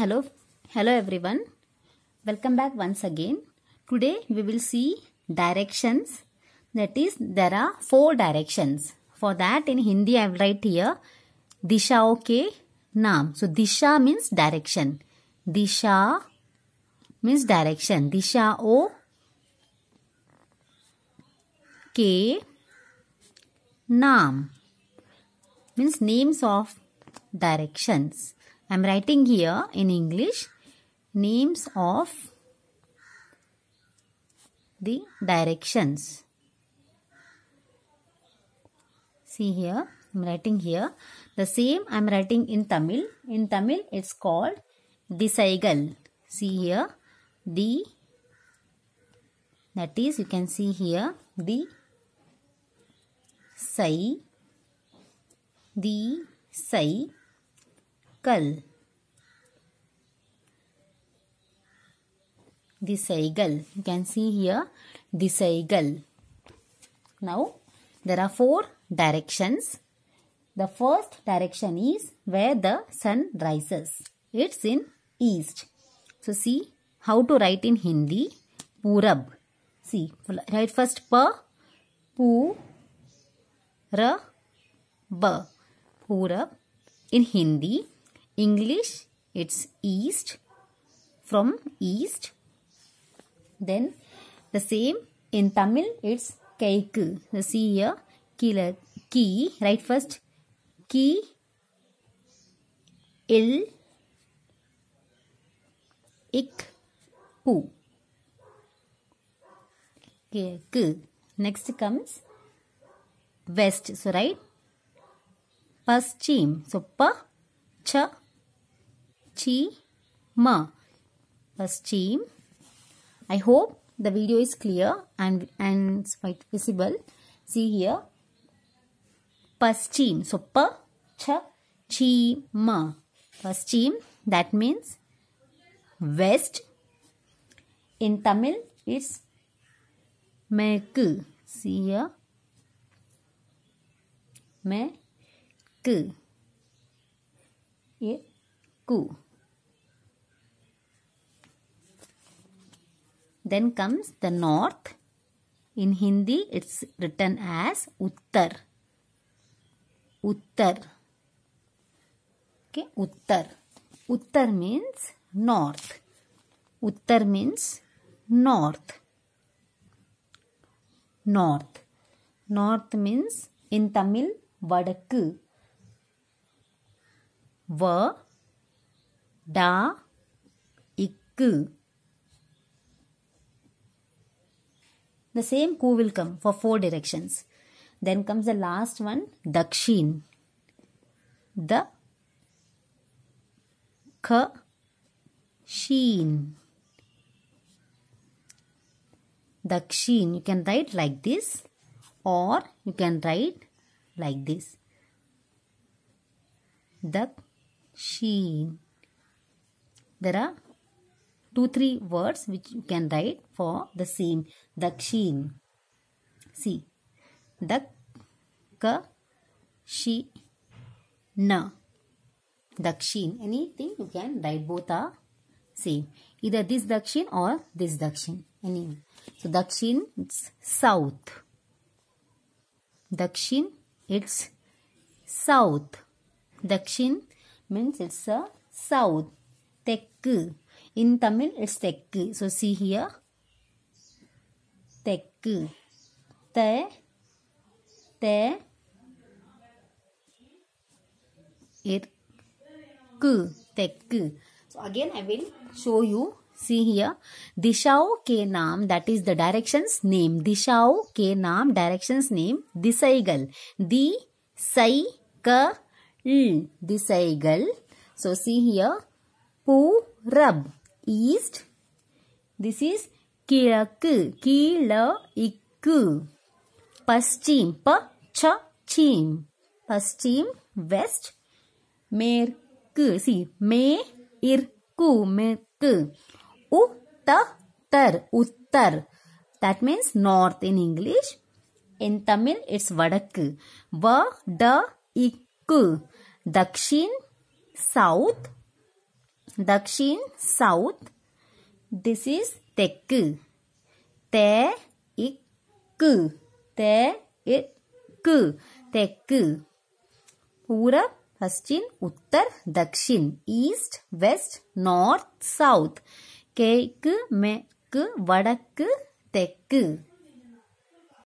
hello hello everyone welcome back once again today we will see directions that is there are four directions for that in hindi i will write here disha okay naam so disha means direction disha means direction disha o k naam means names of directions I am writing here in English names of the directions. See here, I am writing here. The same I am writing in Tamil. In Tamil, it's called Disaigal. See here, the that is you can see here the sai the sai कल this girl you can see here this girl now there are four directions the first direction is where the sun rises it's in east so see how to write in Hindi purab see right first प पू र ब पूरब इन Hindi English, it's east, from east. Then the same in Tamil, it's kaiku. The C here, killer, key, right first, key, ill, ik, pu. Okay, Next comes west. So, right? Paschim. So, pa, cha, Chi-ma. Paschim. I hope the video is clear and, and quite visible. See here. Paschim. So, pa, cha, chi, ma. Paschim. That means west. In Tamil, it's Meku. See here. Meku. Yeah. Then comes the north. In Hindi, it's written as Uttar. Uttar. Okay, Uttar. Uttar means north. Uttar means north. North. North means in Tamil Vadakku. Va Da, ikku. The same ku will come for four directions. Then comes the last one, Dakshin. The K Sheen. Dakshin. You can write like this or you can write like this. Dakshin there are two three words which you can write for the same dakshin see dak ka shi na dakshin anything you can write both are same either this dakshin or this dakshin any so dakshin it's south dakshin it's south dakshin means it's a south தெக்கு in Tamil it's தெக்கு so see here தெக்கு த தே இருக்கு தெக்கு so again I will show you see here दिशाओं के नाम that is the directions name दिशाओं के नाम directions name the, தி சை க ல் திசைகள் so see here purab east this is kizhakku किळ इक्कु पश्चिम प छ पश्चिम वेस्ट मेरकु सी मे इरकु merku uttar uttar that means north in English in Tamil it's vadakku व ड इक्कु दक्षिण साउथ दक्षिण साउथ दिस इज तेक ते इक ते इक तेक पूरब paschim uttar dakshin east west north south केक मेक वड़क तेक